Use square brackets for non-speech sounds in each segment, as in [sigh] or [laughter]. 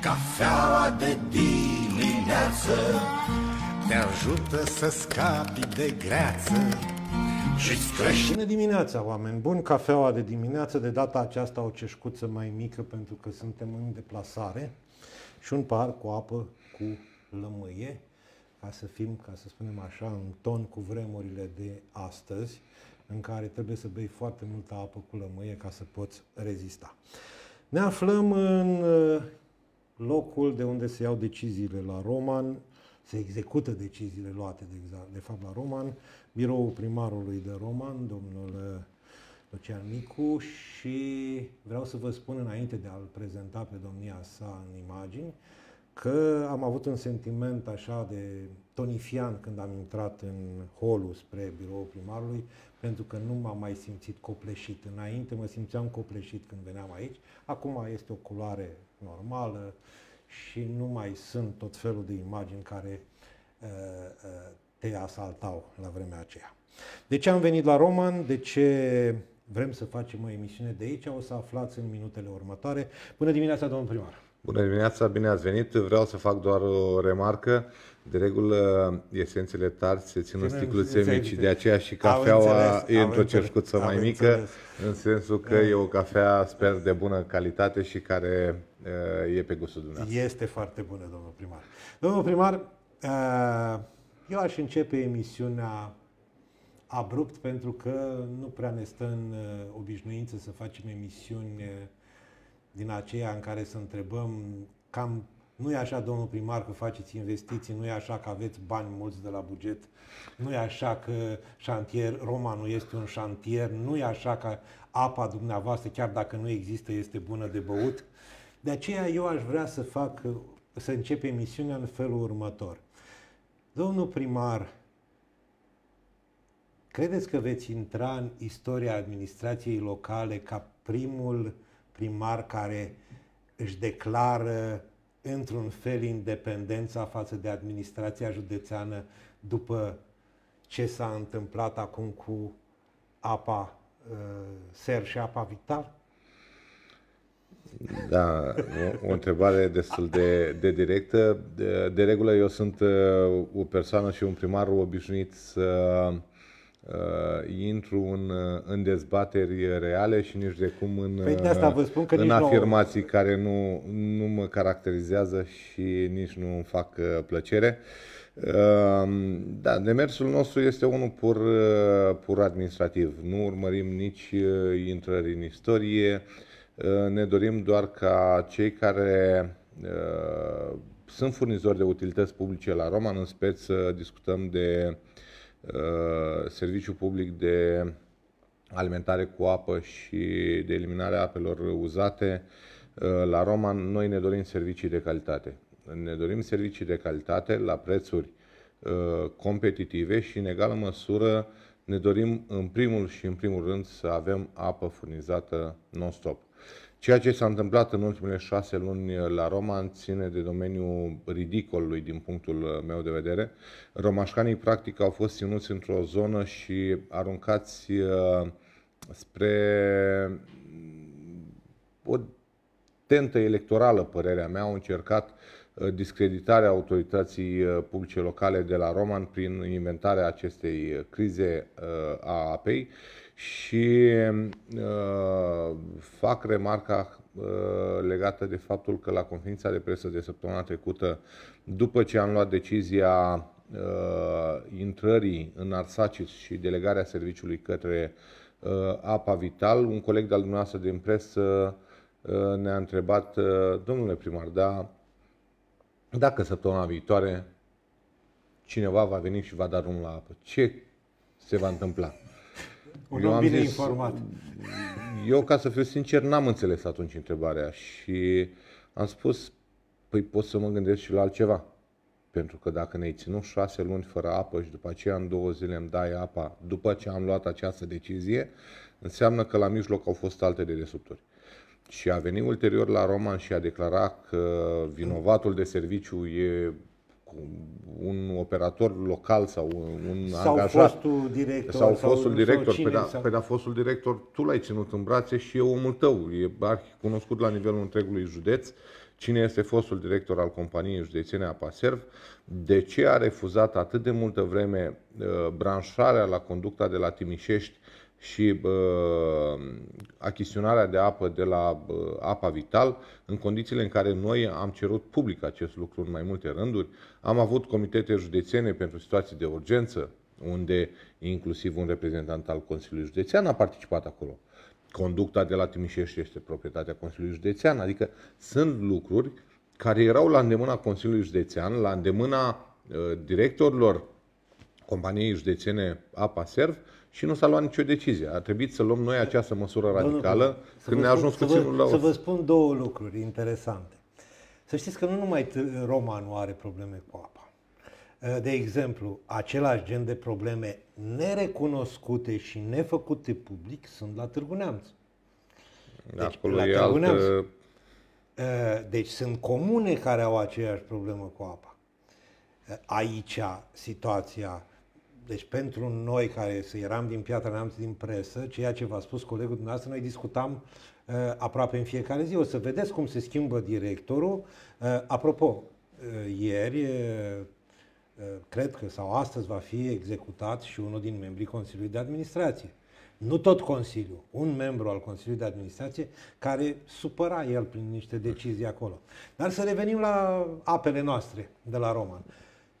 Cafeaua de dimineață Te ajută să scapi de greață și crește. Bună dimineața, oameni buni! Cafeaua de dimineață, de data aceasta o ceșcuță mai mică pentru că suntem în deplasare și un pahar cu apă cu lămâie ca să fim, ca să spunem așa, în ton cu vremurile de astăzi, în care trebuie să bei foarte multă apă cu lămâie ca să poți rezista. Ne aflăm în locul de unde se iau deciziile la Roman, se execută deciziile luate, de, de fapt, la Roman, biroul primarului de Roman, domnul uh, Lucian Nicu și vreau să vă spun înainte de a-l prezenta pe domnia sa în imagini, că am avut un sentiment așa de tonifian când am intrat în holul spre biroul primarului, pentru că nu m-am mai simțit copleșit. Înainte mă simțeam copleșit când veneam aici, acum este o culoare normală și nu mai sunt tot felul de imagini care uh, uh, te asaltau la vremea aceea. De ce am venit la Roman? De ce vrem să facem o emisiune de aici? O să aflați în minutele următoare. Bună dimineața, domnul primar! Bună dimineața, bine ați venit. Vreau să fac doar o remarcă. De regulă, esențele tari se țin în sticluțe mici, de aceea și cafeaua înțeles, e într-o cerșcuță mai mică, în sensul că e o cafea, sper, de bună calitate și care uh, e pe gustul dumneavoastră. Este foarte bună, domnul primar. Domnul primar, uh, eu aș începe emisiunea abrupt pentru că nu prea ne stă în uh, obișnuință să facem emisiuni din aceea în care să întrebăm cam nu e așa, domnul primar, că faceți investiții, nu e așa că aveți bani mulți de la buget, nu e așa că șantier Roma nu este un șantier, nu e așa că apa dumneavoastră, chiar dacă nu există, este bună de băut. De aceea eu aș vrea să fac, să încep emisiunea în felul următor. Domnul primar, credeți că veți intra în istoria administrației locale ca primul uh, Primar care își declară într-un fel independența față de administrația județeană după ce s-a întâmplat acum cu apa uh, ser și apa vital? Da, o, o întrebare destul de, de directă. De, de regulă eu sunt uh, o persoană și un primar obișnuit să uh, intru în, uh, în dezbateri reale și nici de cum în, păi de asta uh, vă spun că în nici afirmații nou. care nu, nu mă caracterizează și nici nu îmi fac uh, plăcere. Da, demersul nostru este unul pur, pur administrativ. Nu urmărim nici intrări în istorie. Ne dorim doar ca cei care sunt furnizori de utilități publice la Roman, în speț, discutăm de Uh, serviciu public de alimentare cu apă și de eliminarea apelor uzate. Uh, la Roma noi ne dorim servicii de calitate. Ne dorim servicii de calitate la prețuri uh, competitive și în egală măsură ne dorim în primul și în primul rând să avem apă furnizată non-stop. Ceea ce s-a întâmplat în ultimele șase luni la Roma ține de domeniul ridicolului din punctul meu de vedere. Romașcanii practic au fost ținuți într-o zonă și aruncați uh, spre o tentă electorală, părerea mea, au încercat uh, discreditarea autorității uh, publice locale de la Roman prin inventarea acestei uh, crize a apei și fac remarca legată de faptul că la conferința de presă de săptămâna trecută, după ce am luat decizia intrării în Arsacis și delegarea serviciului către apa vital, un coleg de-al dumneavoastră din presă Uh, ne-a întrebat, uh, domnule primar, da, dacă săptămâna viitoare cineva va veni și va da drumul la apă, ce se va întâmpla? Un eu om bine zis, informat. Eu, ca să fiu sincer, n-am înțeles atunci întrebarea și am spus, păi pot să mă gândesc și la altceva. Pentru că dacă ne-ai ținut șase luni fără apă și după aceea în două zile îmi dai apa, după ce am luat această decizie, înseamnă că la mijloc au fost alte de Uh, și a venit ulterior la Roman și a declarat că vinovatul de serviciu e un operator local sau un sau angajat. Fostul director, sau, sau fostul director. Sau păi pe, da, sau... Păi da, fostul director, tu l-ai ținut în brațe și e omul tău. E cunoscut la nivelul întregului județ cine este fostul director al companiei județene Apaserv, de ce a refuzat atât de multă vreme uh, branșarea la conducta de la Timișești și uh, achiziționarea de apă de la uh, Apa Vital, în condițiile în care noi am cerut public acest lucru în mai multe rânduri. Am avut comitete județene pentru situații de urgență, unde inclusiv un reprezentant al Consiliului Județean a participat acolo. Conducta de la Timișești este proprietatea Consiliului Județean, adică sunt lucruri care erau la îndemâna Consiliului Județean, la îndemâna uh, directorilor companiei județene APA Serv, și nu s-a luat nicio decizie. A trebuit să luăm noi această măsură radicală Domnul, când ne-a ajuns puținul la Să vă spun două lucruri interesante. Să știți că nu numai Roma nu are probleme cu apa. Eh, de exemplu, același gen de probleme nerecunoscute și nefăcute public sunt la Târgu Neamț. Da, deci, Acolo la e Târgu Neamț. Altă... Eh, deci sunt comune care au aceeași problemă cu apa. Eh, aici situația deci pentru noi care eram din Piatra Neamț, din presă, ceea ce v-a spus colegul dumneavoastră, noi discutam uh, aproape în fiecare zi. O să vedeți cum se schimbă directorul. Uh, apropo, uh, ieri, uh, uh, cred că sau astăzi va fi executat și unul din membrii Consiliului de Administrație. Nu tot Consiliul, un membru al Consiliului de Administrație care supăra el prin niște decizii acolo. Dar să revenim la apele noastre de la Roman.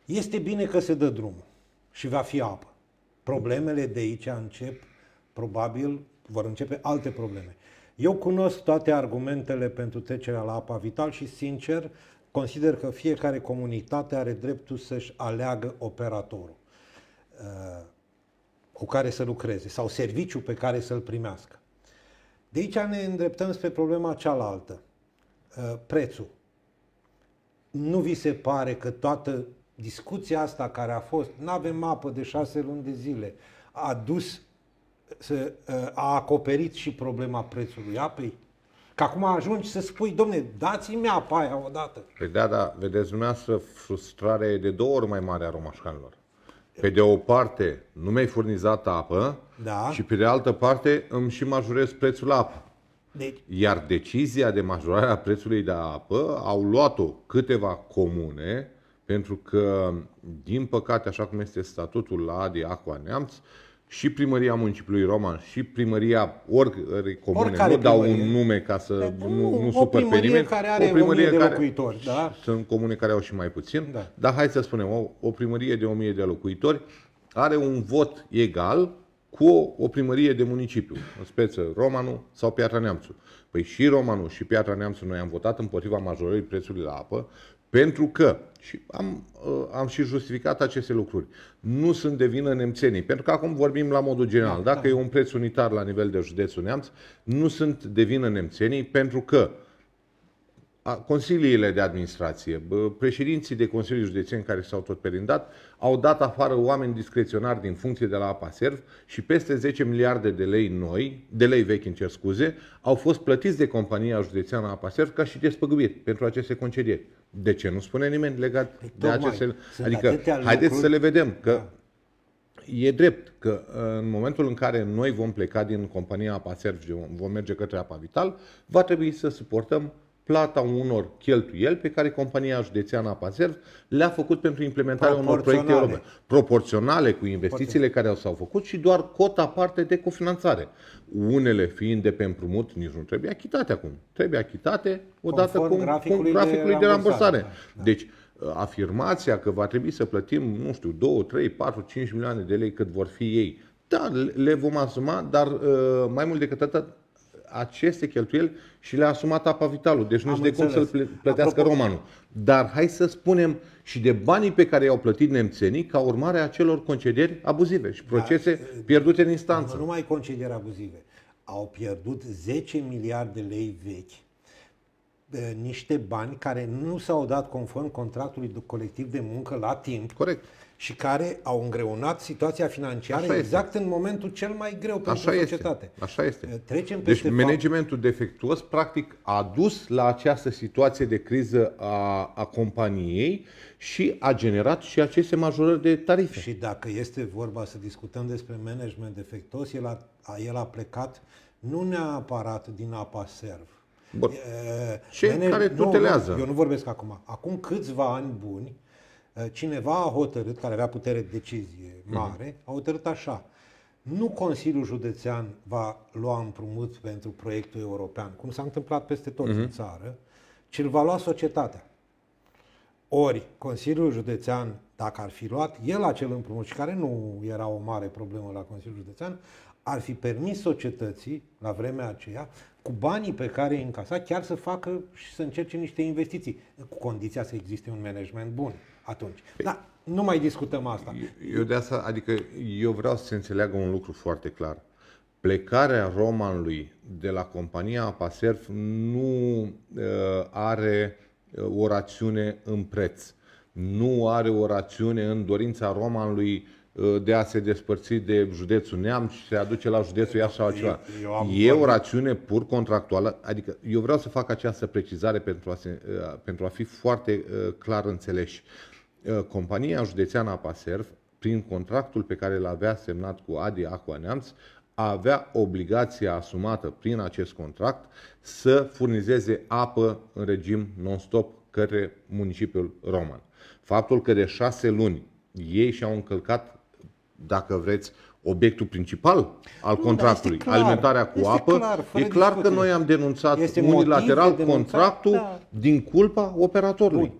Este bine că se dă drumul și va fi apă. Problemele de aici încep, probabil, vor începe alte probleme. Eu cunosc toate argumentele pentru trecerea la apa vital și, sincer, consider că fiecare comunitate are dreptul să-și aleagă operatorul uh, cu care să lucreze sau serviciul pe care să-l primească. De aici ne îndreptăm spre problema cealaltă, uh, prețul. Nu vi se pare că toată discuția asta care a fost, nu avem apă de șase luni de zile, a dus, să, ă, a acoperit și problema prețului apei? Că acum ajungi să spui, domne, dați-mi apa aia odată. Păi da, da, vedeți dumneavoastră, frustrarea e de două ori mai mare a romașcanilor. Pe de o parte, nu mi-ai furnizat apă da. și pe de altă parte îmi și majorez prețul apă. Deci... Iar decizia de majorare a prețului de apă au luat-o câteva comune pentru că, din păcate, așa cum este statutul la ADI Aqua Neamț, și primăria municipiului Roman și primăria oricărei comune, Oricare nu primărie. dau un nume ca să păi nu, da, nu, nu supăr pe nimeni. care are o primărie de care, locuitori, da? Sunt comune care au și mai puțin, da. dar hai să spunem, o, o primărie de 1000 de locuitori are un vot egal cu o, o primărie de municipiu, în speță Romanul sau Piatra Neamțu. Păi și Romanul și Piatra Neamțu noi am votat împotriva majorării prețului la apă pentru că, și am, uh, am și justificat aceste lucruri, nu sunt de vină nemțenii. Pentru că acum vorbim la modul general. Da, Dacă da. e un preț unitar la nivel de județul Neamț, nu sunt de vină nemțenii pentru că uh, consiliile de administrație, președinții de consiliu județeni care s-au tot perindat, au dat afară oameni discreționari din funcție de la apa serv, și peste 10 miliarde de lei noi, de lei vechi în cer scuze, au fost plătiți de compania județeană serv, ca și despăgubiri pentru aceste concedieri. De ce nu spune nimeni legat păi, de aceste... Adică, haideți lucruri. să le vedem, că da. E drept că în momentul în care noi vom pleca din compania APASERV și vom merge către APA Vital, va trebui să suportăm plata unor cheltuieli pe care compania județeană Apazerv le-a făcut pentru implementarea unor proiecte europene. Proporționale cu investițiile care s-au făcut și doar cota parte de cofinanțare. Unele fiind de pe împrumut, nici nu trebuie achitate acum. Trebuie achitate odată cu graficului, graficului de, de rambursare. Da. Deci, afirmația că va trebui să plătim, nu știu, 2, 3, 4, 5 milioane de lei cât vor fi ei, da, le vom asuma, dar uh, mai mult decât atât, aceste cheltuieli și le-a asumat apa vitalul. Deci nu știu de cum să-l plătească Apropo... romanul. Dar hai să spunem și de banii pe care i-au plătit nemțenii ca urmare a celor concedieri abuzive și da, procese da, pierdute în instanță. Nu numai concedieri abuzive. Au pierdut 10 miliarde lei vechi niște bani care nu s-au dat conform contractului colectiv de muncă la timp. Corect și care au îngreunat situația financiară Așa exact este. în momentul cel mai greu pentru Așa societate. Este. Așa este. Eh, trecem deci peste managementul defectuos practic a dus la această situație de criză a, a companiei și a generat și aceste majorări de tarife. Și dacă este vorba să discutăm despre management defectuos, el a, el a plecat nu neapărat din apa serv. Bun. E, Ce mene... care tutelează. Nu, eu nu vorbesc acum. Acum câțiva ani buni, Eh, cineva a hotărât, care avea putere de decizie mhm. mare, mm-hmm. a hotărât așa. Nu Consiliul Județean va lua împrumut pentru proiectul european, cum s-a întâmplat peste tot mm-hmm. în țară, ci îl va lua societatea. Ori, Consiliul Județean, dacă ar fi luat el acel împrumut, și care nu era o mare problemă la Consiliul Județean, ar fi permis societății, la vremea aceea, cu banii pe care îi încasa, chiar să facă și să încerce niște investiții, cu condiția să existe un management bun atunci. Dar nu mai discutăm asta. Eu de asta, adică eu vreau să se înțeleagă un lucru foarte clar. Plecarea romanului de la compania Apaserf nu uh, are uh, o rațiune în preț. Nu are o rațiune în dorința romanului uh, de a se despărți de județul neam și se aduce la județul Iași sau altceva. e o rațiune pur contractuală, adică eu vreau să fac această precizare pentru a, se, uh, pentru a fi foarte clar înțeleși. Uh, Uh, compania județeană Apaserv, prin contractul pe care l-avea semnat cu Adi Aqua Neamț, avea obligația asumată prin acest contract să furnizeze apă în regim non-stop către municipiul roman. Faptul că de șase luni ei și-au încălcat, dacă vreți, obiectul principal al nu, contractului, clar, alimentarea cu apă, clar, e clar discuție. că noi am denunțat este unilateral de contractul da. din culpa operatorului. Bun.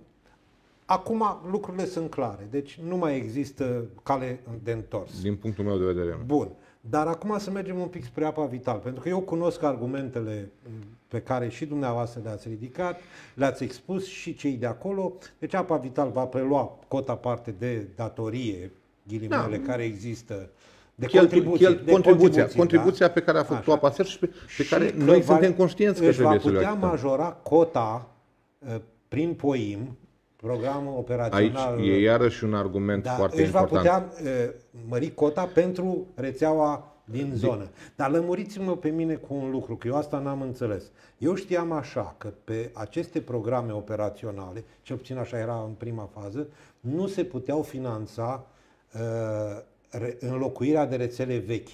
Acum lucrurile sunt clare, deci nu mai există cale de întors. Din punctul meu de vedere. Bun. Dar acum să mergem un pic spre apa vital, pentru că eu cunosc argumentele mm, pe care și dumneavoastră le-ați ridicat, le-ați expus și cei de acolo. Deci apa vital va prelua cota parte de datorie, ghilimele, da. care există de contribuție, chel, de contribuția, da? contribuția, contribuția da? pe care a făcut-o apa și pe, pe care noi suntem conștienți că trebuie să le va putea majora cota uh, prin POIM programul operațional. Aici e iarăși un argument da, foarte își va putea mări cota pentru rețeaua din zonă. Dar lămuriți-mă pe mine cu un lucru, că eu asta n-am înțeles. Eu știam așa că pe aceste programe operaționale, cel puțin așa era în prima fază, nu se puteau finanța uh, înlocuirea de rețele vechi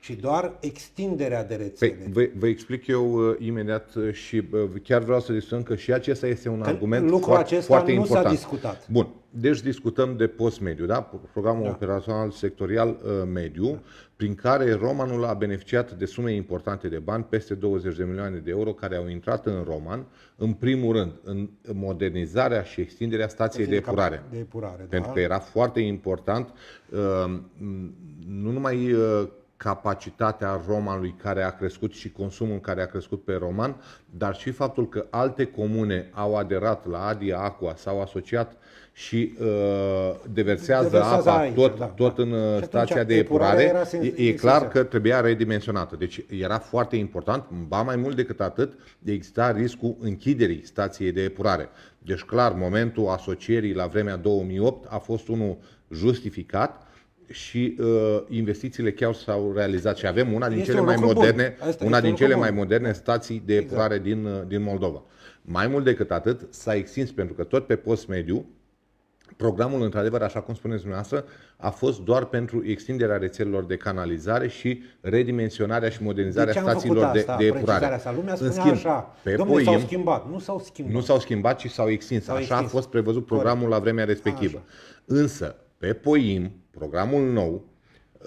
ci doar extinderea de rețele. Păi, vă, vă explic eu uh, imediat uh, și uh, chiar vreau să discutăm că și acesta este un că argument lucrul foarte, acesta foarte nu important. s-a discutat. Bun, deci discutăm de post-mediu, da? Programul da. operațional sectorial uh, mediu, da. prin care Romanul a beneficiat de sume importante de bani, peste 20 de milioane de euro, care au intrat în Roman, în primul rând, în modernizarea și extinderea stației de epurare. De epurare, Pentru da. că era foarte important, uh, nu numai uh, capacitatea romanului care a crescut și consumul care a crescut pe roman, dar și faptul că alte comune au aderat la Adia Aqua, s-au asociat și uh, deversează, deversează apa aici, tot, da, tot da. în uh, și stația de epurare, e, e clar că trebuia redimensionată. Deci era foarte important, ba mai mult decât atât, de exista riscul închiderii stației de epurare. Deci clar, momentul asocierii la vremea 2008 a fost unul justificat, și uh, investițiile chiar s-au realizat și avem una din este cele mai moderne, una din cele bun. mai moderne stații de epurare exact. din, uh, din Moldova. Mai mult decât atât, s-a extins pentru că tot pe post mediu programul, într-adevăr, așa cum spuneți dumneavoastră, a fost doar pentru extinderea rețelelor de canalizare și redimensionarea și modernizarea deci stațiilor de, de epurare. lumea În schimb, așa, pe domnule, s-au schimbat. Nu s-au schimbat. Nu s-au schimbat, ci s-au extins. S-au așa extins. a fost prevăzut programul Corect. la vremea respectivă. A, așa. Însă, pe POIM, programul nou,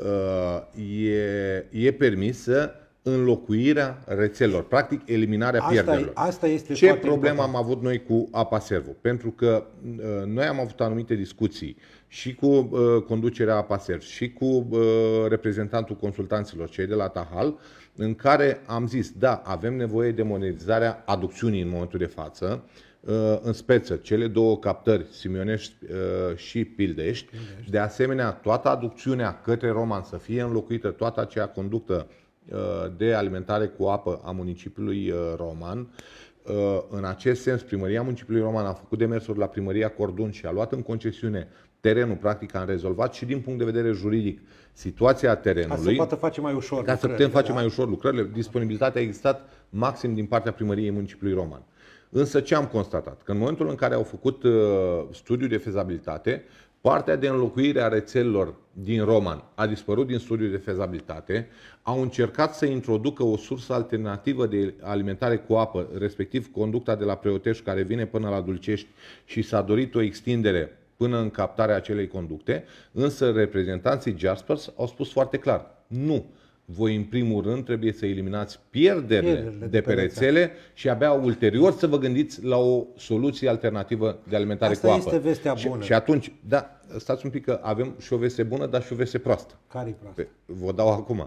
uh, e, e permisă înlocuirea rețelelor, practic eliminarea asta pierderilor. E, asta este Ce problemă am avut noi cu apa servo? Pentru că uh, noi am avut anumite discuții și cu uh, conducerea apa servo și cu uh, reprezentantul consultanților, cei de la Tahal, în care am zis, da, avem nevoie de monetizarea aducțiunii în momentul de față, uh, Uh, în speță cele două captări, Simionești uh, și Pildești. Pildești. De asemenea, toată aducțiunea către Roman să fie înlocuită, toată aceea conductă uh, de alimentare cu apă a municipiului Roman. În acest sens, primăria municipiului Roman a făcut demersuri la primăria Cordun și a luat în concesiune terenul, practic am rezolvat și din punct de vedere juridic situația terenului. Ca să poată face mai ușor Ca să putem face da? mai ușor lucrările. Disponibilitatea a existat maxim din partea primăriei municipiului Roman. Însă ce am constatat? Că în momentul în care au făcut uh, studiul de fezabilitate, Partea de înlocuire a rețelelor din Roman a dispărut din studiul de fezabilitate, au încercat să introducă o sursă alternativă de alimentare cu apă, respectiv conducta de la Preotești care vine până la Dulcești și s-a dorit o extindere până în captarea acelei conducte, însă reprezentanții Jaspers au spus foarte clar, nu, voi în primul rând trebuie să eliminați pierderile, pierderile de pe rețele și abia ulterior să vă gândiți la o soluție alternativă de alimentare Asta cu apă. Asta este vestea bună. Și, și atunci, da, stați un pic că avem și o veste bună, dar și o veste proastă. Care e proastă? Vă dau acum.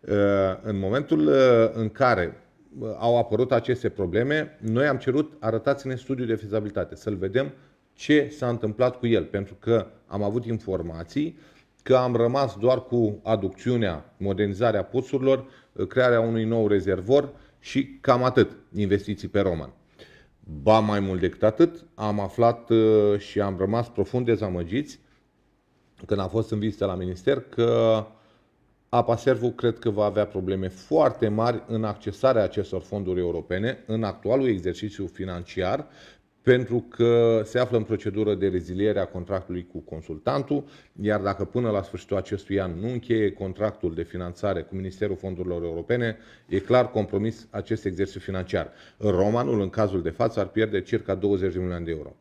Uh, în momentul uh, în care uh, au apărut aceste probleme, noi am cerut, arătați-ne studiul de fezabilitate, să-l vedem ce s-a întâmplat cu el, pentru că am avut informații că am rămas doar cu aducțiunea, modernizarea puțurilor, crearea unui nou rezervor și cam atât investiții pe Roman. Ba mai mult decât atât, am aflat uh, și am rămas profund dezamăgiți când am fost în vizită la minister că apa servul cred că va avea probleme foarte mari în accesarea acestor fonduri europene în actualul exercițiu financiar pentru că se află în procedură de reziliere a contractului cu consultantul, iar dacă până la sfârșitul acestui an nu încheie contractul de finanțare cu Ministerul Fondurilor Europene, e clar compromis acest exercițiu financiar. Romanul, în cazul de față, ar pierde circa 20 de milioane de euro.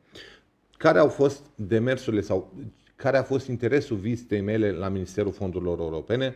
Care au fost demersurile sau care a fost interesul vizitei mele la Ministerul Fondurilor Europene?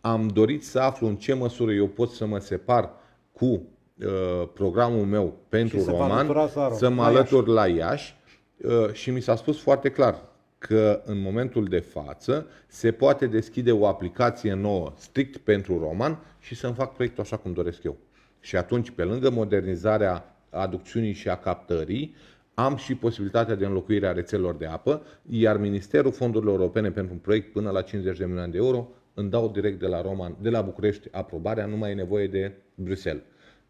Am dorit să aflu în ce măsură eu pot să mă separ cu Uh, programul meu pentru roman, să mă alătur la Iași uh, și mi s-a spus foarte clar că în momentul de față se poate deschide o aplicație nouă strict pentru roman și să-mi fac proiectul așa cum doresc eu. Și atunci, pe lângă modernizarea aducțiunii și a captării, am și posibilitatea de înlocuire a rețelor de apă, iar Ministerul Fondurilor Europene pentru un proiect până la 50 de milioane de euro îmi dau direct de la Roman, de la București aprobarea, nu mai e nevoie de Bruxelles.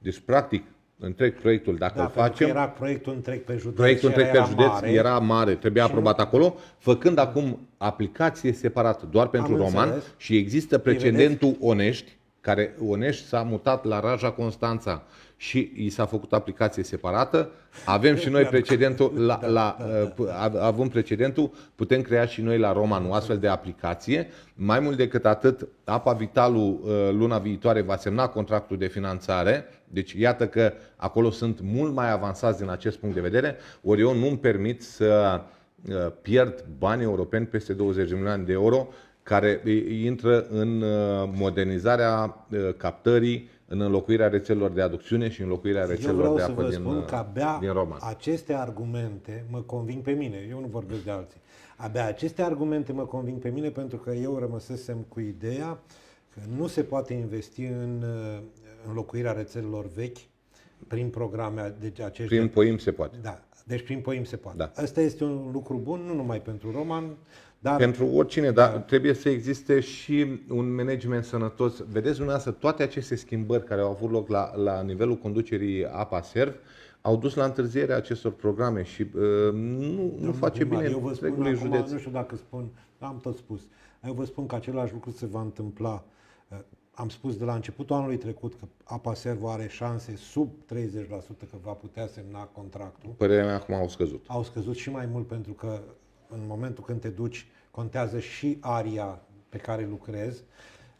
Deci, practic, întreg proiectul, dacă da, îl facem... era proiectul întreg pe județ. Proiectul întreg pe județ mare. era mare, trebuia aprobat nu... acolo, făcând acum aplicație separat doar pentru Am roman înțeles. și există deci- precedentul Onești, care Onești s-a mutat la Raja Constanța și i s-a făcut aplicație separată. Avem și noi precedentul, [laughs] la, da, la, da, uh, da. avem precedentul, putem crea și noi la Roman o astfel de aplicație. Mai mult decât atât, Apa Vitalu uh, luna viitoare va semna contractul de finanțare deci iată că acolo sunt mult mai avansați din acest punct de vedere, ori eu nu-mi permit să uh, pierd bani europeni peste 20 de milioane de euro care intră în uh, modernizarea uh, captării, în înlocuirea rețelelor de aducțiune și înlocuirea rețelelor de apă din, Eu vreau să vă spun că abia aceste argumente mă conving pe mine, eu nu vorbesc de alții. Abia aceste argumente mă conving pe mine pentru că eu rămăsesem cu ideea că nu se poate investi în înlocuirea rețelelor vechi prin programe de deci acești. Prin poim se poate. Da. Deci prin poim se poate. Da. Asta este un lucru bun, nu numai pentru roman, dar... Pentru oricine, dar da. trebuie să existe și un management sănătos. Vedeți dumneavoastră, toate aceste schimbări care au avut loc la, la nivelul conducerii APA Serv, au dus la întârzierea acestor programe și uh, nu, nu face bine eu vă spun acum, județ. Nu știu dacă spun, am tot spus. Eu vă spun că același lucru se va întâmpla uh, am spus de la începutul anului trecut că APA Servo are șanse sub 30% că va putea semna contractul. Părerea mea acum au scăzut. Au scăzut și mai mult pentru că în momentul când te duci contează și aria pe care lucrezi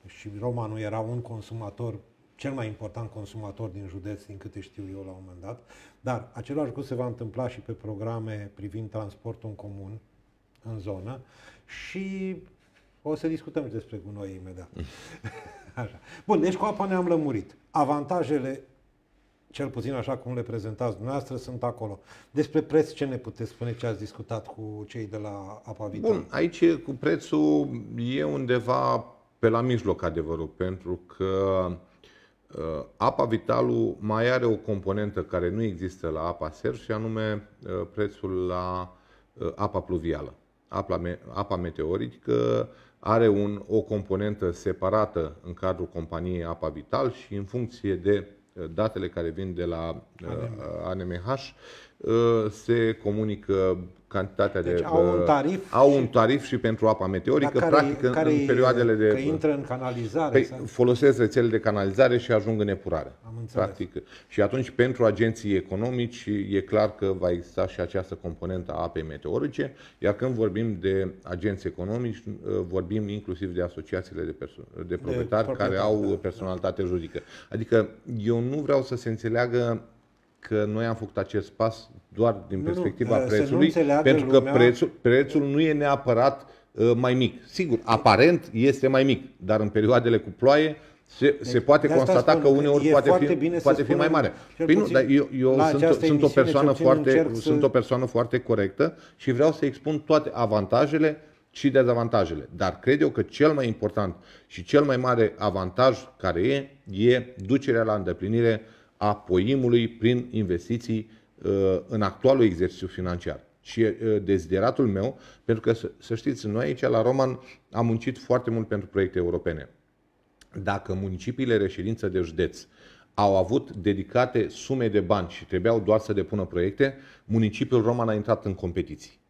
și Romanul nu era un consumator cel mai important consumator din județ, din câte știu eu la un moment dat, dar același lucru se va întâmpla și pe programe privind transportul în comun în zonă și o să discutăm și despre gunoi imediat. [laughs] Așa. Bun, deci cu apa ne-am lămurit. Avantajele, cel puțin așa cum le prezentați dumneavoastră, sunt acolo. Despre preț, ce ne puteți spune ce ați discutat cu cei de la Apa Vitală? Bun, aici cu prețul e undeva pe la mijloc adevărul, pentru că uh, apa Vitalu mai are o componentă care nu există la apa ser și anume uh, prețul la uh, apa pluvială, apa, me- apa meteorică, are un, o componentă separată în cadrul companiei Apa Vital și în funcție de uh, datele care vin de la ANMH uh, uh, se comunică cantitatea deci de... au un uh, tarif. Au un tarif și pentru apa meteorică, care, practic în, care în perioadele de... Că intră în canalizare. Păi, sau? Exact. folosesc rețele de canalizare și ajung în epurare. Am înțeles. Practic. Și atunci, pentru agenții economici, e clar că va exista și această componentă a apei meteorice, iar când vorbim de agenții economici, uh, vorbim inclusiv de asociațiile de, perso- de proprietari de care au da, da. personalitate da. juridică. Adică eu nu vreau să se înțeleagă că noi am făcut acest pas doar din nu, perspectiva nu, prețului, pentru că lumea... prețul, prețul nu e neapărat uh, mai mic. Sigur, aparent este mai mic, dar în perioadele cu ploaie se, deci, se poate constata spun, că uneori poate fi, bine poate fi mai mare. Păi nu, dar eu, eu sunt, sunt, o persoană foarte, sunt o persoană foarte corectă și vreau să expun toate avantajele și dezavantajele. Dar cred eu că cel mai important și cel mai mare avantaj care e, e ducerea la îndeplinire uh, a poimului prin investiții uh, în actualul exercițiu financiar. Și uh, dezideratul meu, pentru că, să știți, noi aici la Roman am muncit foarte mult pentru proiecte europene. Dacă municipiile reședință de județ au avut dedicate sume de bani și trebuiau doar să depună proiecte, municipiul Roman a intrat în competiții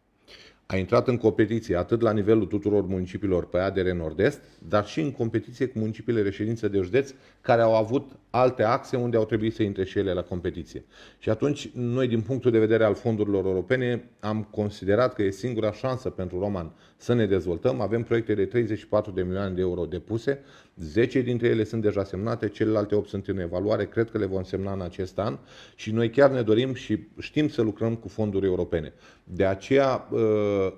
a intrat în competiție atât la nivelul tuturor municipiilor pe ADR Nord-Est, dar și în competiție cu municipiile reședință de județ care au avut alte axe unde au trebuit să intre și ele la competiție. Și atunci, noi, din punctul de vedere al fondurilor europene, am considerat că e singura șansă pentru Roman să ne dezvoltăm. Avem proiecte de 34 de milioane de euro depuse, 10 dintre ele sunt deja semnate, celelalte 8 sunt în evaluare, cred că le vom semna în acest an și noi chiar ne dorim și știm să lucrăm cu fonduri europene. De aceea uh,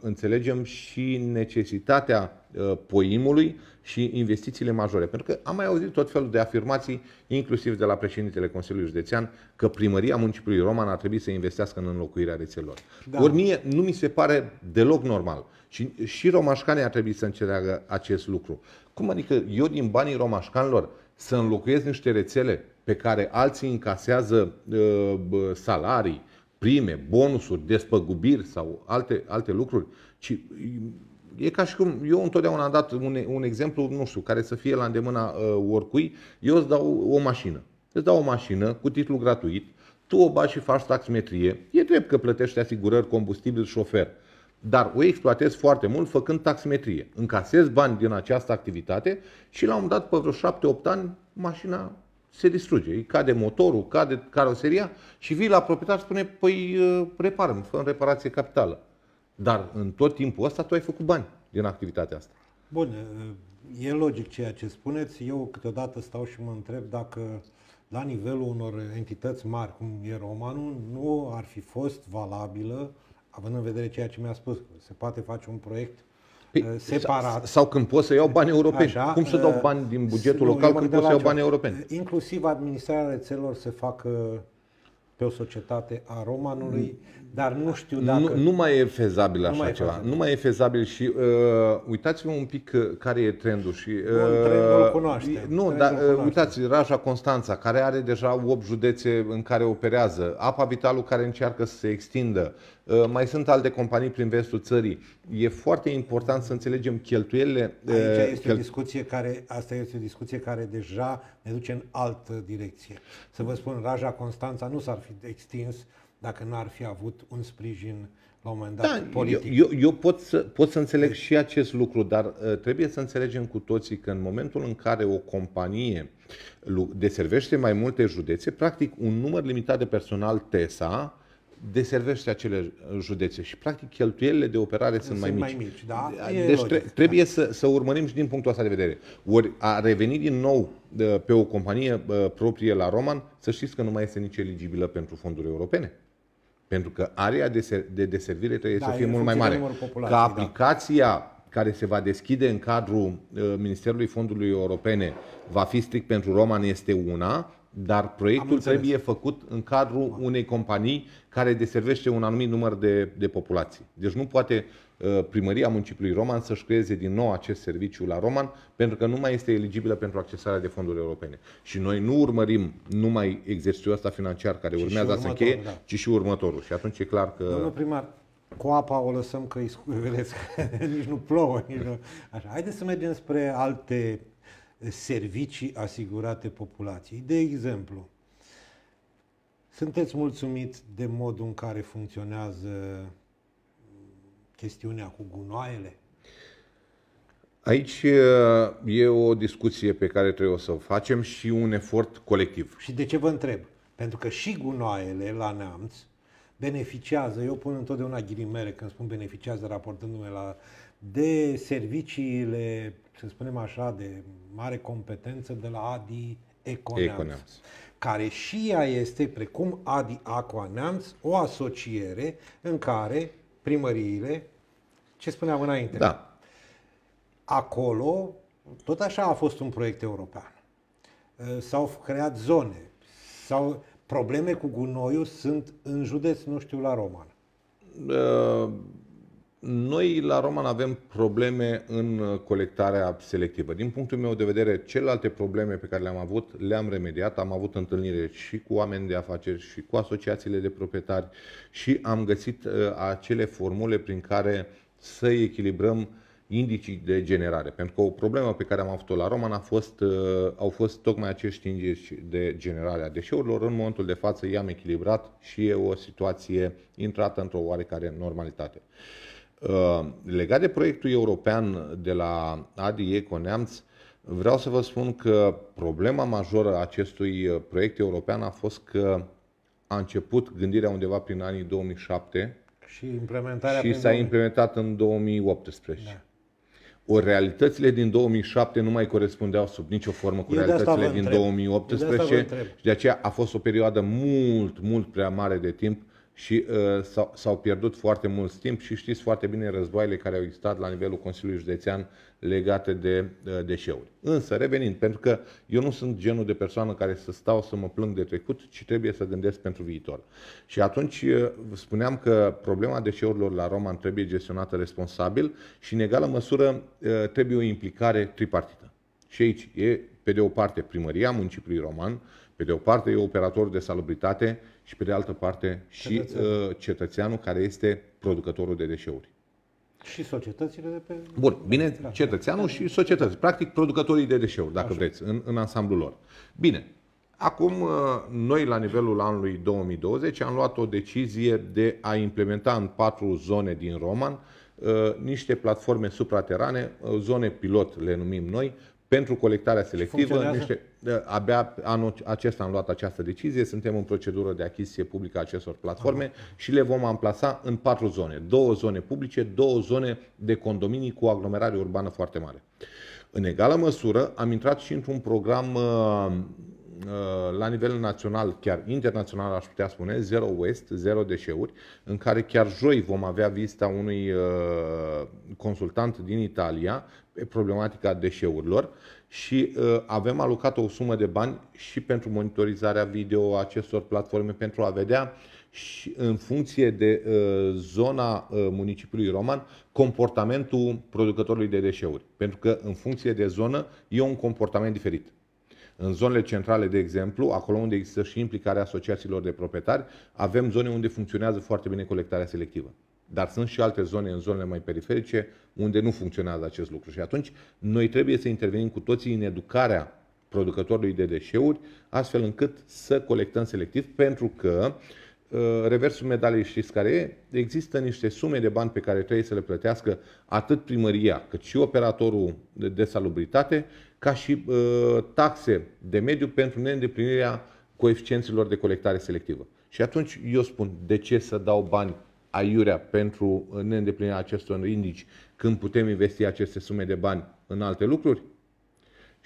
înțelegem și necesitatea uh, poimului și investițiile majore. Pentru că am mai auzit tot felul de afirmații, inclusiv de la președintele Consiliului Județean, că primăria municipiului Roman ar trebui să investească în înlocuirea rețelor. Da. Ori mie nu mi se pare deloc normal. Și, și romașcanii ar trebui să înțeleagă acest lucru. Cum adică eu din banii romașcanilor să înlocuiesc niște rețele pe care alții încasează uh, salarii, prime, bonusuri, despăgubiri sau alte, alte lucruri, ci e ca și cum eu întotdeauna am dat un, un exemplu, nu știu, care să fie la îndemâna uh, oricui, eu îți dau o mașină. Îți dau o mașină cu titlu gratuit, tu o bași și faci taximetrie, e drept că plătești asigurări, combustibil, șofer dar o exploatez foarte mult făcând taximetrie. Încasez bani din această activitate și la un dat, pe vreo 7-8 ani, mașina se distruge. Îi cade motorul, cade caroseria și vii la proprietar și spune, păi uh, reparăm, fă reparație capitală. Dar în tot timpul ăsta tu ai făcut bani din activitatea asta. Bun, uh, e logic ceea ce spuneți. Eu câteodată stau și mă întreb dacă la nivelul unor entități mari, cum e Romanul, nu ar fi fost valabilă având în vedere ceea ce mi-a spus, se poate face un proiect Păi, uh, separat. Sau când pot să iau bani europeni. Așa, Cum să dau uh, bani din bugetul nu, local când pot să iau bani europeni? Inclusiv administrarea rețelor se facă pe o societate a romanului, dar nu știu dacă... Nu, nu mai e fezabil așa nu ceva. Fezabil. Nu mai e fezabil și uh, uitați-vă un pic uh, care e trendul și... Uh, Bun, trendul cunoaște. Nu, trendul dar cunoaștem. uitați, Raja Constanța, care are deja 8 județe în care operează, Apa Vitalul care încearcă să se extindă, Uh, mai sunt alte companii prin vestul țării. E foarte important să înțelegem cheltuielile. Uh, Aici este chel... o discuție care, asta este o discuție care deja ne duce în altă direcție. Să vă spun, Raja Constanța nu s-ar fi extins dacă n-ar fi avut un sprijin la un moment dat da, politic. Eu, eu, eu pot, să, pot să înțeleg deci- și acest lucru, dar uh, trebuie să înțelegem cu toții că în momentul în care o companie deservește mai multe județe, practic un număr limitat de personal TESA deservește acele județe și practic cheltuielile de operare sunt, sunt mai mici. Mai mici da? deci logic, trebuie da. să, să urmărim și din punctul ăsta de vedere. Ori a reveni din nou pe o companie proprie la Roman, să știți că nu mai este nici eligibilă pentru fonduri europene. Pentru că area de, de deservire trebuie da, să fie mult mai mare. Ca da. aplicația da. care se va deschide în cadrul ă, Ministerului Fondurilor Europene va fi strict pentru Roman este una, dar proiectul trebuie făcut în cadrul unei companii care deservește un anumit număr de, de populații. Deci nu poate uh, primăria municipiului Roman să-și creeze din nou acest serviciu la Roman, pentru că nu mai este eligibilă pentru accesarea de fonduri europene. Și noi nu urmărim numai exercițiul ăsta financiar care ci urmează să încheie, da. ci și următorul. Și atunci e clar că... Domnul primar, cu apa o lăsăm [laughs] că îi vedeți, nici nu plouă, nici nu... Așa. Haideți să mergem spre alte servicii asigurate populației. De exemplu, sunteți mulțumit de modul în care funcționează chestiunea cu gunoaiele? Aici e o discuție pe care trebuie să o facem și un efort colectiv. Și de ce vă întreb? Pentru că și gunoaiele la neamț beneficiază, eu pun întotdeauna ghilimele când spun beneficiază raportându-me la uh, de serviciile, să spunem așa, de mare competență de la Adi Econeamț, care și ea este, precum Adi Aqua o asociere în care primăriile, ce spuneam înainte, da. acolo tot așa a fost un proiect european. Ă, s-au creat zone, sau probleme cu gunoiul sunt în județ, nu știu, la Roman. Uh noi la Roman avem probleme în uh, colectarea selectivă. Din punctul meu de vedere, celelalte probleme pe care le-am avut, le-am remediat. Am avut întâlnire și cu oameni de afaceri și cu asociațiile de proprietari și am găsit uh, acele formule prin care să echilibrăm indicii de generare. Pentru că o problemă pe care am avut-o la Roman a fost, uh, au fost tocmai acești indici de generare a deșeurilor. În momentul de față i-am echilibrat și e o situație intrată într-o oarecare normalitate. Uh, legat de proiectul european de la ADI Econeamț, vreau să vă spun că problema majoră a acestui uh, proiect european a fost că a început gândirea undeva prin anii 2007 și, implementarea și s-a implementat în 2018. Da. o realitățile din 2007 nu mai corespundeau sub nicio formă cu Eu realitățile din întreb. 2018 de și de aceea a fost o perioadă mult, mult prea mare de timp și uh, s-au pierdut foarte mult timp și știți foarte bine războaiele care au existat la nivelul Consiliului Județean legate de uh, deșeuri. Însă, revenind, pentru că eu nu sunt genul de persoană care să stau să mă plâng de trecut, ci trebuie să gândesc pentru viitor. Și atunci uh, spuneam că problema deșeurilor la Roman trebuie gestionată responsabil și, în egală măsură, uh, trebuie o implicare tripartită. Și aici e, pe de o parte, primăria municipiului roman, pe de o parte e operator de salubritate și pe de altă parte și cetățeanul, uh, cetățeanul care este producătorul de deșeuri. Și societățile de pe... Bun, bine, da. cetățeanul și societăți. Practic, producătorii de deșeuri, dacă Așa. vreți, în, în ansamblul lor. Bine, acum uh, noi, la nivelul anului 2020, am luat o decizie de a implementa în patru zone din Roman uh, niște platforme supraterane, zone pilot le numim noi, pentru colectarea selectivă. Niște, abia anul acesta am luat această decizie, suntem în procedură de achiziție publică a acestor platforme Aha. și le vom amplasa în patru zone. Două zone publice, două zone de condominii cu aglomerare urbană foarte mare. În egală măsură am intrat și într-un program uh, Uh, la nivel național, chiar internațional aș putea spune, Zero Waste, Zero Deșeuri, în care chiar joi vom avea vizita unui uh, consultant din Italia pe problematica deșeurilor și uh, avem alocat o sumă de bani și pentru monitorizarea video acestor platforme pentru a vedea și în funcție de zona municipiului roman, comportamentul producătorului de deșeuri. Pentru că în funcție de zonă e un comportament diferit. În zonele centrale, de exemplu, acolo unde există și implicarea asociațiilor de proprietari, avem zone unde funcționează foarte bine colectarea selectivă. Dar sunt și alte zone în zonele mai periferice unde nu funcționează acest lucru. Și atunci noi trebuie să intervenim cu toții în educarea producătorului de deșeuri, astfel încât să colectăm selectiv, pentru că uh, Uh, reversul medalei știți care e? Există niște sume de bani pe care trebuie să le plătească atât primăria, cât și operatorul de, salubritate, ca și uh, taxe de mediu pentru neîndeplinirea coeficienților de colectare selectivă. Și atunci eu spun, de ce să dau bani aiurea pentru neîndeplinirea acestor indici când putem investi aceste sume de bani în alte lucruri?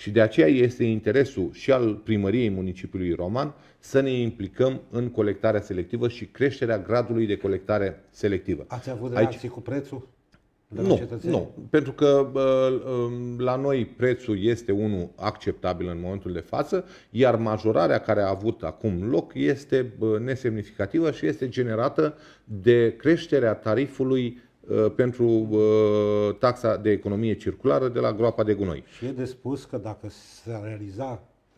Și de aceea este interesul și al primăriei municipiului Roman să ne implicăm în colectarea selectivă și creșterea gradului de colectare selectivă. Ați avut relații Aici... cu prețul? nu, nu, pentru că um, la noi prețul este unul acceptabil în momentul de față, iar majorarea care a avut acum loc este nesemnificativă și este generată de creșterea tarifului Uh, pentru uh, taxa de economie circulară de la groapa de gunoi. Și e de spus că dacă se realiza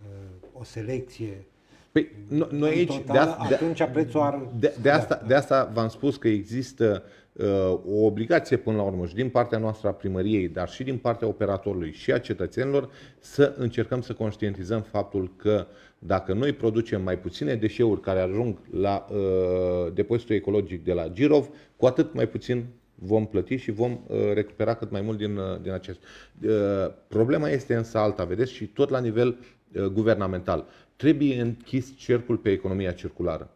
uh, o selecție Păi, noi aici, total, de, a, de, atunci prețul ar... De, de, asta, da. de asta v-am spus că există uh, o obligație până la urmă și din partea noastră a primăriei, dar și din partea operatorului și a cetățenilor să încercăm să conștientizăm faptul că dacă noi producem mai puține deșeuri care ajung la uh, depozitul ecologic de la Girov, cu atât mai puțin vom plăti și vom uh, recupera cât mai mult din, uh, din acest. Uh, problema este însă alta, vedeți, și tot la nivel guvernamental. Trebuie închis cercul pe economia circulară.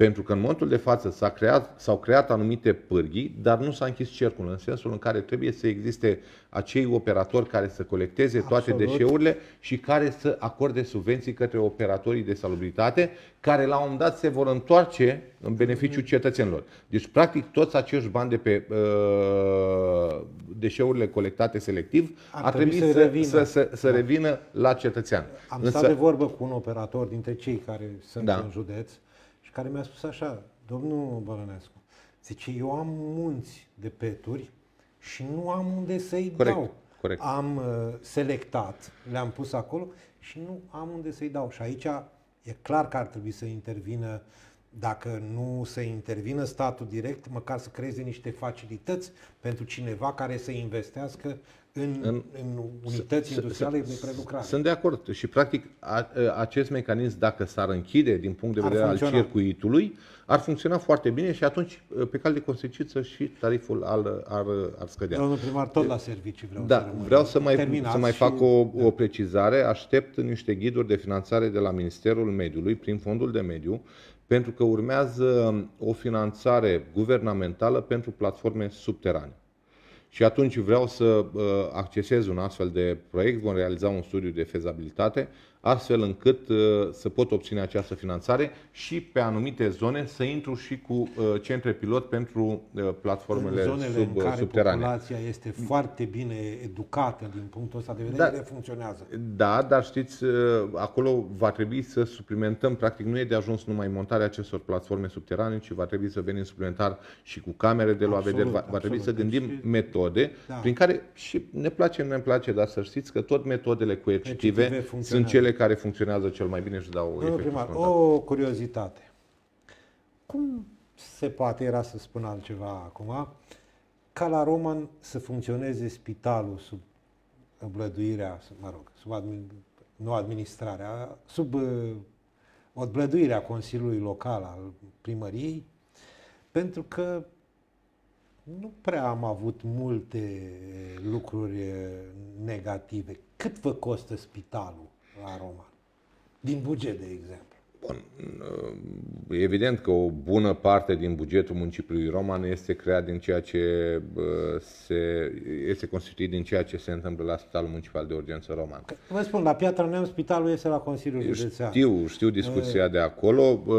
Pentru că în momentul de față s-a creat, s-au creat anumite pârghii, dar nu s-a închis cercul, în sensul în care trebuie să existe acei operatori care să colecteze Absolut. toate deșeurile și care să acorde subvenții către operatorii de salubritate, care la un moment dat se vor întoarce în beneficiul cetățenilor. Deci, practic, toți acești bani de pe uh, deșeurile colectate selectiv ar, ar trebui, să, să, revină. să, să, să da. revină la cetățean. Am Însă, stat de vorbă cu un operator dintre cei care sunt da. în județ și care mi-a spus așa, domnul Balanescu, zice, eu am munți de peturi și nu am unde să-i corect, dau. Corect. Am uh, selectat, le-am pus acolo și nu am unde să-i dau. Și aici e clar că ar trebui să intervină, dacă nu se intervină statul direct, măcar să creeze niște facilități pentru cineva care să investească în, în, în unități industriale de prelucrare. Sunt de acord și practic a, acest mecanism dacă s-ar închide din punct de vedere al circuitului, ar funcționa foarte bine și atunci pe cal de consecință și tariful al, ar, ar scădea. Domnul primar, tot la servicii vreau da, să rămân. Vreau să mai, să mai fac și... o, da. o precizare. Aștept niște ghiduri de finanțare de la Ministerul Mediului prin Fondul de Mediu pentru că urmează o finanțare guvernamentală pentru platforme subterane. Și atunci vreau să uh, accesez un astfel de proiect, vom realiza un studiu de fezabilitate, astfel încât uh, să pot obține această finanțare și pe anumite zone să intru și cu uh, centre pilot pentru platformele în zonele sub, în care subterane. populația este mm. foarte bine educată din punctul ăsta de vedere, da, de funcționează. Da, dar știți, acolo va trebui să suplimentăm, practic nu e de ajuns numai montarea acestor platforme subterane, ci va trebui să venim suplimentar și cu camere de luat vedere, va, va trebui să gândim deci, metode metode da. prin care și ne place, nu ne place, dar să știți că tot metodele coercitive sunt cele care funcționează cel mai bine și dau efectul primar, o curiozitate. Cum se poate, era să spun altceva acum, ca la Roman să funcționeze spitalul sub oblăduirea, mă rog, sub admin, nu administrarea, sub uh, odblăduirea Consiliului Local al primăriei, pentru că nu prea am avut multe lucruri eh, negative. Cât vă costă spitalul la Roman? Din buget, de exemplu. Bun, uh, evident că o bună parte din bugetul municipiului Roman este creat din ceea ce uh, se, este constituit din ceea ce se întâmplă la Spitalul Municipal de Urgență Roman. Vă spun, la Piatra Neam spitalul este la Consiliul Județean. Știu, știu discuția eh, de acolo. Uh,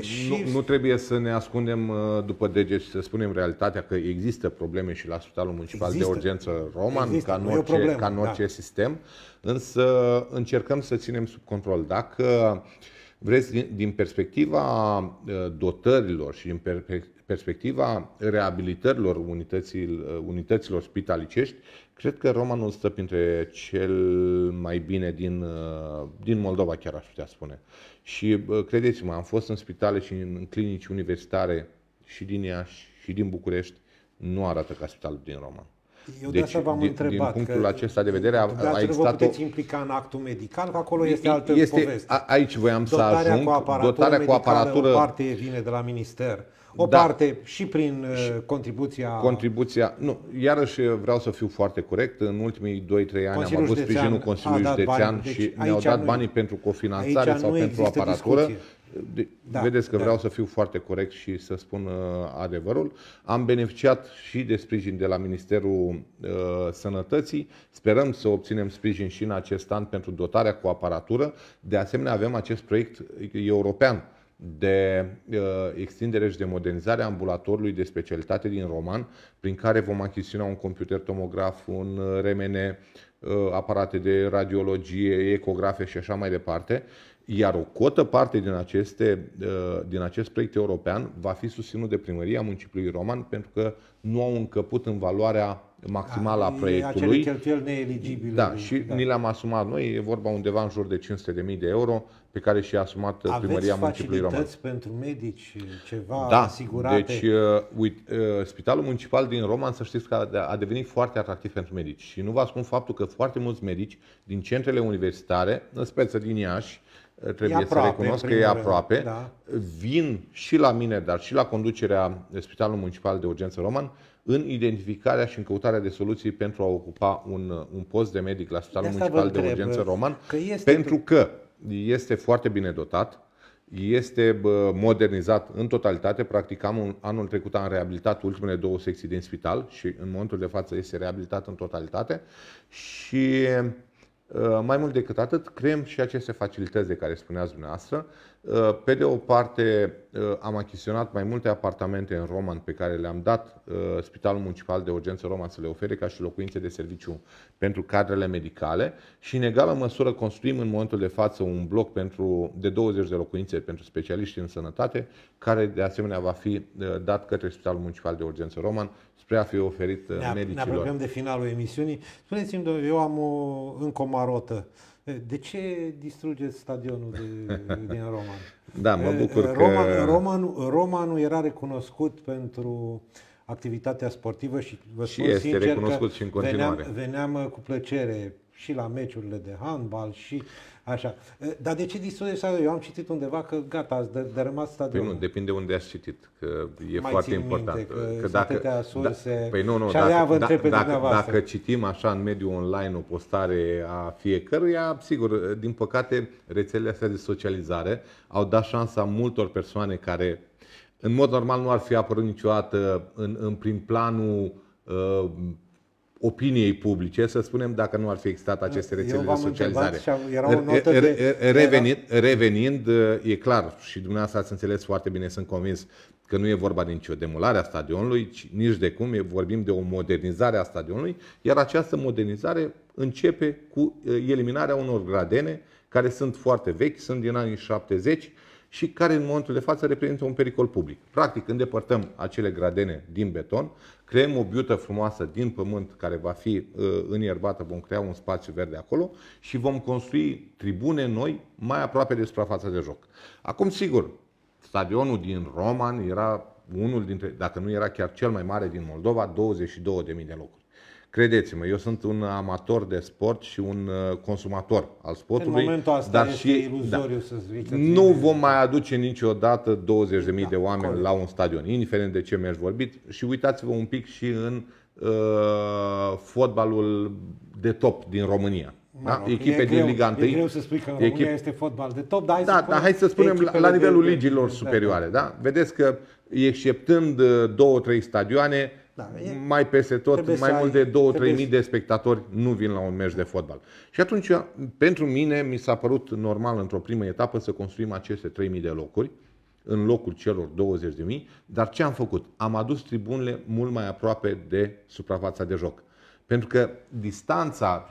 și... Nu, nu trebuie să ne ascundem după dege să spunem realitatea că există probleme și la Spitalul Municipal există. de Urgență Roman, există. ca în orice, problemă, ca în da. orice da. sistem, însă încercăm să ținem sub control. Dacă uh, Vreți, din, din perspectiva uh, dotărilor și din perspectiva reabilitărilor unității, uh, unităților spitalicești, cred că Romanul stă printre cel mai bine din, uh, din Moldova, chiar aș putea spune. Și credeți-mă, am fost în spitale și în clinici universitare și din Iași și din București, nu arată ca spitalul din Roman. Eu deci, de asta v-am din, întrebat. Din punctul că acesta de vedere, a, a existat vă puteți o... implica în actul medical, că acolo este altă este, poveste. A, aici voiam dotarea să ajung. Cu aparatură dotarea cu aparatură... O parte vine de la minister. O da. parte și prin uh, și contribuția... Contribuția, nu, iarăși vreau să fiu foarte corect, în ultimii 2-3 ani Consiliul am avut sprijinul Consiliului Județean deci și ne-au dat nu, banii pentru cofinanțare sau pentru aparatură. Discuție de, da, vedeți că da. vreau să fiu foarte corect și să spun uh, adevărul. Am beneficiat și de sprijin de la Ministerul uh, Sănătății. Sperăm să obținem sprijin și în acest an pentru dotarea cu aparatură. De asemenea, avem acest proiect european de uh, extindere și de modernizare a ambulatorului de specialitate din Roman, prin care vom achiziționa un computer tomograf, un uh, remene, uh, aparate de radiologie, ecografe și așa mai departe. Iar o cotă parte din, aceste, uh, din acest proiect european va fi susținut de primăria municipiului Roman pentru că nu au încăput în valoarea maximală a, a da, proiectului. Acele cheltuieli neeligibile. Da, da. și da. ni le-am asumat noi. E vorba undeva în jur de 500.000 de euro pe care și-a asumat uh, Aveți primăria municipiului Roman. Aveți pentru medici uh, ceva da, asigurate? deci uh, uit, uh, Spitalul Municipal din Roman să știți că a devenit foarte atractiv pentru medici. Și nu vă spun faptul că foarte mulți medici din centrele universitare, în speță din Iași, trebuie aproape, să recunosc că e aproape, rând, da. vin și la mine, dar și la conducerea Spitalului Municipal de Urgență Roman, în identificarea și în căutarea de soluții pentru a ocupa un, un post de medic la Spitalul de Municipal de Urgență Roman, că este pentru că este foarte bine dotat, este modernizat în totalitate. Practic, am, anul trecut am reabilitat ultimele două secții din spital și în momentul de față este reabilitat în totalitate și Uh, mai mult decât atât, creăm și aceste facilități de care spuneați dumneavoastră. Uh, pe de o parte, uh, am achiziționat mai multe apartamente în Roman pe care le-am dat Spitalul Municipal de Urgență Roman să le ofere ca și locuințe de serviciu pentru cadrele medicale și, în egală măsură, construim în momentul de față un bloc pentru, de 20 de locuințe pentru specialiști în sănătate, care, de asemenea, va fi dat către Spitalul Municipal de Urgență Roman spre a fi oferit uh, ne medicilor. Ne apropiem de finalul emisiunii. Spuneți-mi, eu am o, încă o marotă. De ce distrugeți stadionul de, [laughs] din Roman? Da, mă uh, bucur Roman, că... Roman, Romanul era recunoscut pentru activitatea sportivă și vă spun și este sincer recunoscut că și în continuare. Veneam, veneam uh, cu plăcere și la meciurile de handbal și Așa. Dar de ce distruge statul? Eu am citit undeva că gata, ați rămas stadionul. Păi nu, depinde unde ați citit, că e Mai foarte important. Minte că, că dacă, da, surse, da, păi nu, nu, dacă, vă da, pe dacă, dacă citim așa în mediul online o postare a fiecăruia, sigur, din păcate, rețelele astea de socializare au dat șansa multor persoane care în mod normal nu ar fi apărut niciodată în, în prim planul uh, opiniei publice, să spunem, dacă nu ar fi existat aceste rețele de socializare. Revenind, e clar, și dumneavoastră ați înțeles foarte bine, sunt convins că nu e vorba de nicio demolare a stadionului, nici de cum, vorbim de o modernizare a stadionului, iar această modernizare începe cu eliminarea unor gradene care sunt foarte vechi, sunt din anii 70, și care în momentul de față reprezintă un pericol public. Practic îndepărtăm acele gradene din beton, creăm o biută frumoasă din pământ care va fi uh, înierbată, vom crea un spațiu verde acolo și vom construi tribune noi mai aproape de suprafața de joc. Acum, sigur, stadionul din Roman era unul dintre, dacă nu era chiar cel mai mare din Moldova, 22.000 de locuri. Credeți-mă, eu sunt un amator de sport și un uh, consumator al sportului. În momentul ăsta dar este și, iluzoriu da, să zic. Nu vom mai aduce niciodată 20.000 da, de oameni corect. la un stadion, indiferent de ce mi-aș vorbit. Și uitați-vă un pic și în uh, fotbalul de top din România. da? Rog, echipe e din greu, Liga 1. E greu să spui că România este fotbal de top, dar hai da, să, dar hai să spunem la, la nivelul de ligilor de superioare. Da? Vedeți că, exceptând uh, două, trei stadioane, da, e, mai peste tot, mai mult ai, de 2-3 mii de spectatori nu vin la un meci de fotbal. Și atunci, pentru mine, mi s-a părut normal într-o primă etapă să construim aceste 3 mii de locuri în locul celor 20 de mii, dar ce am făcut? Am adus tribunele mult mai aproape de suprafața de joc. Pentru că distanța,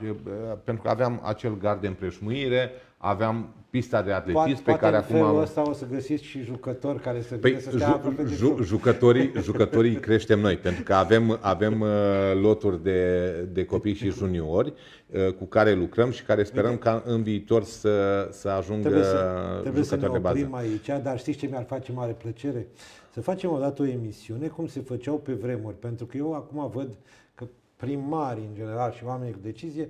pentru că aveam acel gard de împrejmuire, aveam pista de atletism poate, pe poate care acum am... ăsta o să găsiți și jucători care să păi, să ju- de ju- jucătorii, [laughs] jucătorii creștem noi, pentru că avem, avem uh, loturi de, de copii și juniori uh, cu care lucrăm și care sperăm ca în viitor să, să ajungă trebuie să, trebuie să ne oprim aici, dar știți ce mi-ar face mare plăcere? Să facem o dată o emisiune cum se făceau pe vremuri, pentru că eu acum văd că primarii în general și oamenii cu decizie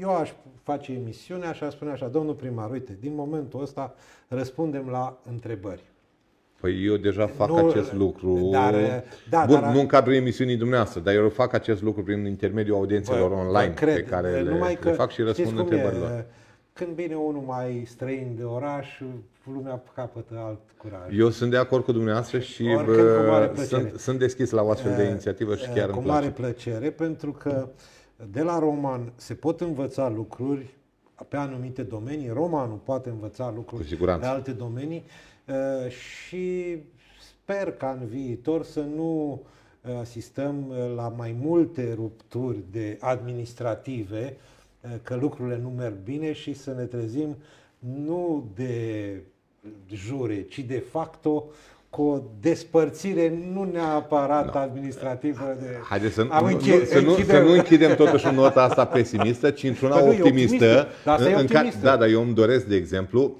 eu aș face emisiunea și aș spune așa, domnul primar, uite, din momentul ăsta răspundem la întrebări. Păi eu deja fac nu, acest lucru. Dar, da, Bun, dar, nu în cadrul emisiunii dumneavoastră, dar eu fac acest lucru prin intermediul audiențelor bă, online bă, cred, pe care le, că, le fac și răspund întrebărilor. când vine unul mai străin de oraș, lumea capătă alt curaj. Eu sunt de acord cu dumneavoastră și Oricând, bă, sunt, sunt deschis la o astfel de eh, inițiativă și eh, chiar cu îmi place. mare plăcere, pentru că Mm de la roman se pot învăța lucruri pe anumite domenii, romanul poate învăța lucruri de alte domenii uh, și sper ca în viitor să nu uh, asistăm uh, la mai multe rupturi de administrative, că lucrurile nu merg bine și să ne trezim nu de jure, ci de facto cu o despărțire nu neapărat no. administrativă de... Haideți să, Am închi... nu, să, nu, închidem... să nu închidem totuși în nota asta pesimistă, ci într-una păi optimistă. da, în, în care, da, dar eu îmi doresc, de exemplu,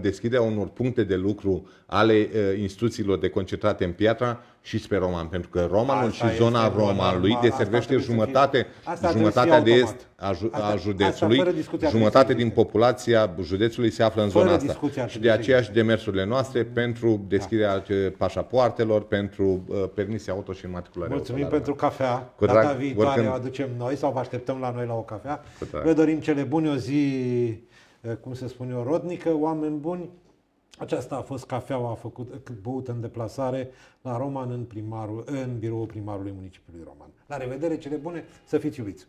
deschiderea unor puncte de lucru ale uh, instituțiilor de concentrate în piatra, și spre Roman, pentru că Romanul asta și zona Romanului deservește jumătate, jumătatea de est a, ju, asta, a județului, asta jumătate din populația județului se află în zona asta. Și de aceea și demersurile noastre pentru da. deschiderea da. pașapoartelor, pentru uh, permisia auto și matriculare. Mulțumim auto, pentru cafea. Cu drag, Data viitoare oricând... o aducem noi sau vă așteptăm la noi la o cafea. Vă dorim cele bune, o zi, uh, cum se spune, o rodnică, oameni buni. Aceasta a fost cafeaua făcută, băută în deplasare la Roman în, primarul, în biroul primarului municipiului Roman. La revedere, cele bune, să fiți iubiți!